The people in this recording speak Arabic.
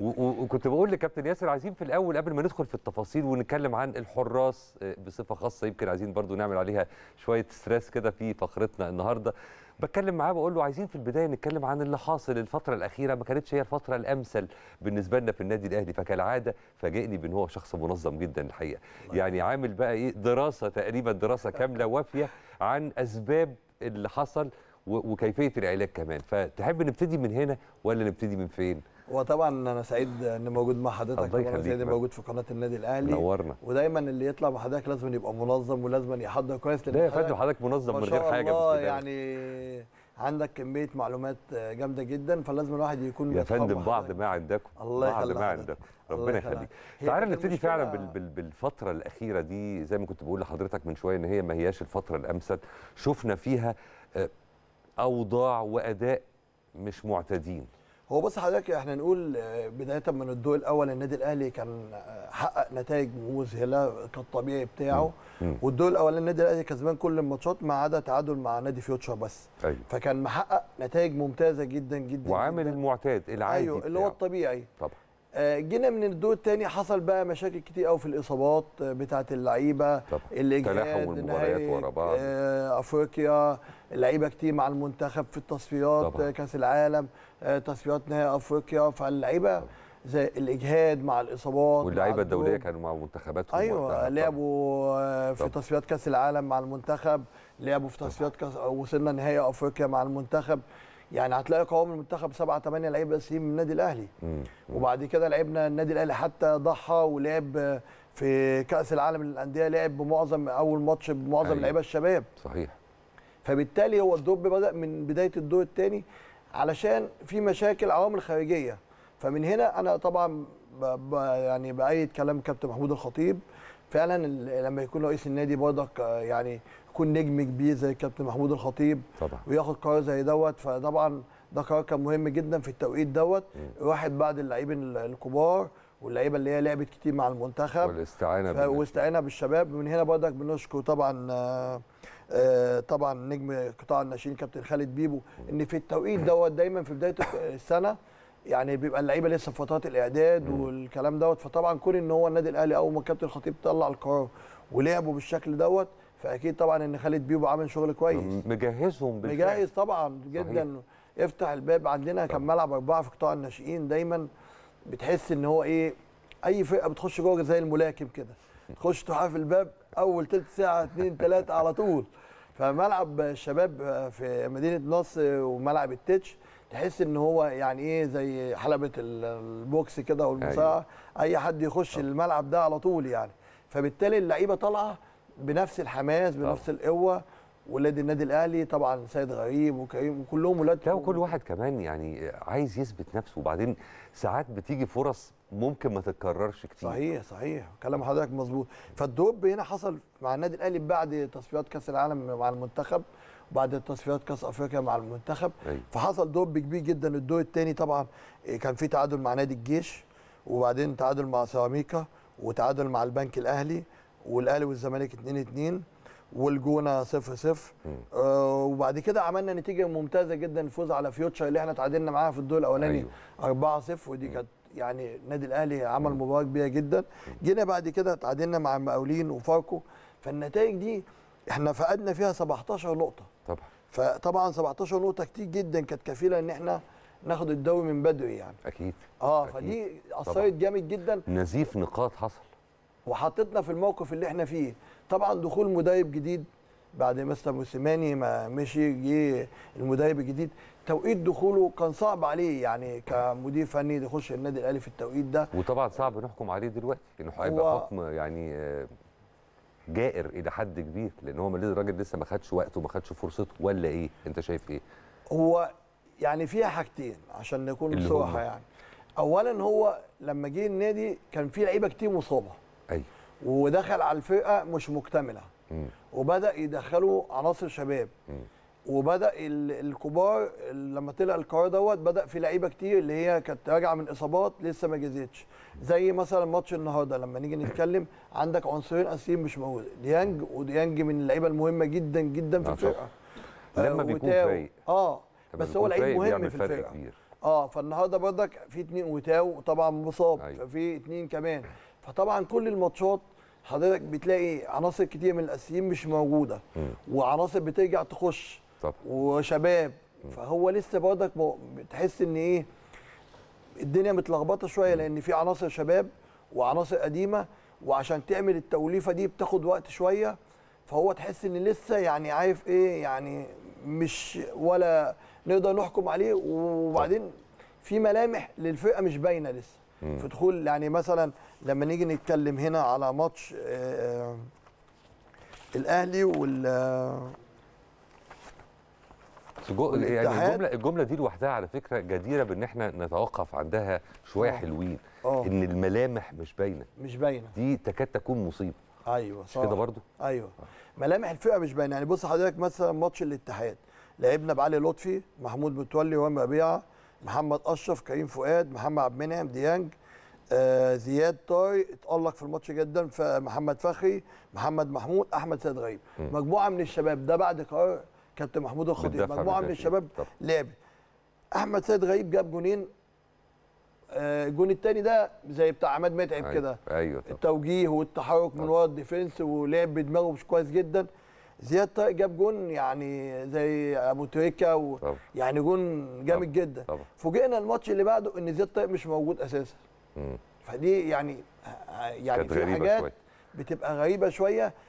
وكنت بقول لكابتن ياسر عايزين في الاول قبل ما ندخل في التفاصيل ونتكلم عن الحراس آه، بصفه خاصه يمكن عايزين برضو نعمل عليها شويه ستريس كده في فقرتنا النهارده بتكلم معاه بقول له عايزين في البدايه نتكلم عن اللي حاصل الفتره الاخيره ما كانتش هي الفتره الامثل بالنسبه لنا في النادي الاهلي فكالعاده فاجئني بان هو شخص منظم جدا الحقيقه يعني عامل بقى ايه دراسه تقريبا دراسه كامله وافيه عن اسباب اللي حصل وكيفيه العلاج كمان فتحب نبتدي من هنا ولا نبتدي من فين وطبعا انا سعيد ان موجود مع حضرتك طبعا سعيد موجود في قناه النادي الاهلي نورنا ودايما اللي يطلع مع حضرتك لازم يبقى منظم ولازم يحضر كويس لان فندم حضرتك منظم من غير حاجه الله يعني عندك كميه معلومات جامده جدا فلازم الواحد يكون يا فندم بعض ما عندكم الله بعض ما عندكم ربنا يخليك تعالى نبتدي فعلا بال بال بالفتره الاخيره دي زي ما كنت بقول لحضرتك من شويه ان هي ما هياش الفتره الامثل شفنا فيها آه، اوضاع واداء مش معتادين هو بص حضرتك احنا نقول آه، بدايه من الدور الاول النادي الاهلي كان آه، حقق نتائج مذهله كالطبيعي بتاعه والدور الاول النادي الاهلي كسبان كل الماتشات ما عدا تعادل مع نادي فيوتشر بس أيوه. فكان محقق نتائج ممتازه جدا جدا وعامل جداً. المعتاد العادي ايوه اللي هو الطبيعي طبعا جينا من الدور الثاني حصل بقى مشاكل كتير قوي في الاصابات آه، بتاعه اللعيبه تلاحم المباريات ورا بعض آه، افريقيا لعيبه كتير مع المنتخب في التصفيات طبعا. آه، كاس العالم تصفيات نهائي افريقيا فاللعيبه زي الاجهاد مع الاصابات واللعيبه الدوليه كانوا مع منتخباتهم ايوه لعبوا في تصفيات كاس العالم مع المنتخب لعبوا في تصفيات كاس وصلنا نهائي افريقيا مع المنتخب يعني هتلاقي قوام المنتخب سبعة ثمانية لعيبه اساسيين من النادي الاهلي وبعد كده لعبنا النادي الاهلي حتى ضحى ولعب في كاس العالم للانديه لعب بمعظم اول ماتش بمعظم أيوة. لعيبه الشباب صحيح فبالتالي هو الدوب بدا من بدايه الدور الثاني علشان في مشاكل عوامل خارجيه فمن هنا انا طبعا ب يعني بايد كلام كابتن محمود الخطيب فعلا لما يكون رئيس النادي برضك يعني يكون نجم كبير زي الكابتن محمود الخطيب طبعا وياخد قرار زي دوت فطبعا ده قرار كان مهم جدا في التوقيت دوت واحد بعد اللاعبين الكبار واللعيبه اللي هي لعبت كتير مع المنتخب والاستعانه والاستعانه بالشباب من هنا بردك بنشكر طبعا آآ آه، آآ آه، طبعا نجم قطاع الناشئين كابتن خالد بيبو ان في التوقيت دوت دايما في بدايه السنه يعني بيبقى اللعيبه لسه في فترات الاعداد م. والكلام دوت فطبعا كون ان هو النادي الاهلي اول ما الكابتن الخطيب طلع القرار ولعبوا بالشكل دوت فاكيد طبعا ان خالد بيبو عامل شغل كويس مجهزهم بالفعل مجهز طبعا جدا صحيح. افتح الباب عندنا كان ملعب اربعه في قطاع الناشئين دايما بتحس ان هو ايه اي فرقه بتخش جوه زي الملاكم كده تخش تحاف الباب اول تلت ساعه اثنين ثلاثه على طول فملعب الشباب في مدينه نصر وملعب التتش تحس ان هو يعني ايه زي حلبه البوكس كده والمصارعه أيوة. اي حد يخش الملعب ده على طول يعني فبالتالي اللعيبه طالعه بنفس الحماس بنفس القوه ولاد النادي الاهلي طبعا سيد غريب وكريم وكلهم ولاد لا وكل واحد كمان يعني عايز يثبت نفسه وبعدين ساعات بتيجي فرص ممكن ما تتكررش كتير صحيح صحيح كلام حضرتك مظبوط فالدروب هنا حصل مع النادي الاهلي بعد تصفيات كاس العالم مع المنتخب وبعد تصفيات كاس افريقيا مع المنتخب أي. فحصل دروب كبير جدا الدور الثاني طبعا كان في تعادل مع نادي الجيش وبعدين تعادل مع سيراميكا وتعادل مع البنك الاهلي والاهلي والزمالك 2 2 والجونه 0 0 آه وبعد كده عملنا نتيجه ممتازه جدا الفوز على فيوتشر اللي احنا تعادلنا معاها في الدور الاولاني 4 أيوه. 0 ودي كانت يعني النادي الاهلي عمل مباراه كبيره جدا جينا بعد كده تعادلنا مع المقاولين وفاركو فالنتائج دي احنا فقدنا فيها 17 نقطه طبعا فطبعا 17 نقطه كتير جدا كانت كفيله ان احنا ناخد الدوري من بدري يعني اكيد اه أكيد. فدي اثرت جامد جدا نزيف نقاط حصل وحطتنا في الموقف اللي احنا فيه طبعا دخول مدرب جديد بعد مستر موسيماني ما مشي جه المدرب الجديد توقيت دخوله كان صعب عليه يعني كمدير فني يخش النادي الاهلي في التوقيت ده وطبعا صعب نحكم عليه دلوقتي انه هيبقى حكم يعني آه، جائر الى حد كبير لان هو الراجل لسه ما خدش وقته وما خدش فرصته ولا ايه انت شايف ايه هو يعني فيها حاجتين عشان نكون بصراحه يعني اولا هو لما جه النادي كان في لعيبه كتير مصابه ايوه ودخل على الفئه مش مكتمله وبدا يدخلوا عناصر شباب وبدا الكبار لما طلع القرار دوت بدا في لعيبه كتير اللي هي كانت راجعه من اصابات لسه ما جازتش زي مثلا ماتش النهارده لما نيجي نتكلم عندك عنصرين اساسيين مش موجود ديانج وديانج من اللعيبه المهمه جدا جدا في آه، الفرقه لما بيكون فايق اه بس هو لعيب مهم في الفرقه كبير. اه فالنهارده بردك في اتنين وتاو طبعا مصاب أيوة. ففي اتنين كمان فطبعا كل الماتشات حضرتك بتلاقي عناصر كتير من الاساسيين مش موجوده وعناصر بترجع تخش طب. وشباب فهو لسه برضك بتحس ان ايه الدنيا متلخبطه شويه لان في عناصر شباب وعناصر قديمه وعشان تعمل التوليفه دي بتاخد وقت شويه فهو تحس ان لسه يعني عارف ايه يعني مش ولا نقدر نحكم عليه وبعدين في ملامح للفرقه مش باينه لسه في دخول يعني مثلا لما نيجي نتكلم هنا على ماتش آه، آه، الاهلي وال آه، يعني الجمله الجمله دي لوحدها على فكره جديره بان احنا نتوقف عندها شويه حلوين أوه. ان الملامح مش باينه مش باينه دي تكاد تكون مصيبه ايوه صح كده برضو ايوه ملامح الفئه مش باينه يعني بص حضرتك مثلا ماتش الاتحاد لعبنا بعلي لطفي محمود متولي وهام ربيعه محمد اشرف كريم فؤاد محمد عبد المنعم ديانج آه زياد طارق اتالق في الماتش جدا فمحمد فخري محمد محمود احمد سيد غريب مجموعه من الشباب ده بعد قرار كابتن محمود الخطيب مجموعه من الشباب لعبت احمد سيد غريب جاب جونين آه، الجون الثاني ده زي بتاع عماد متعب أيوة. كده أيوة التوجيه والتحرك من ورا الديفنس ولعب بدماغه مش كويس جدا زياد طارق جاب جون يعني زي ابو تريكه يعني جون جامد جدا فوجئنا الماتش اللي بعده ان زياد طارق مش موجود اساسا فدي يعني يعني في حاجات شوي. بتبقى غريبه شويه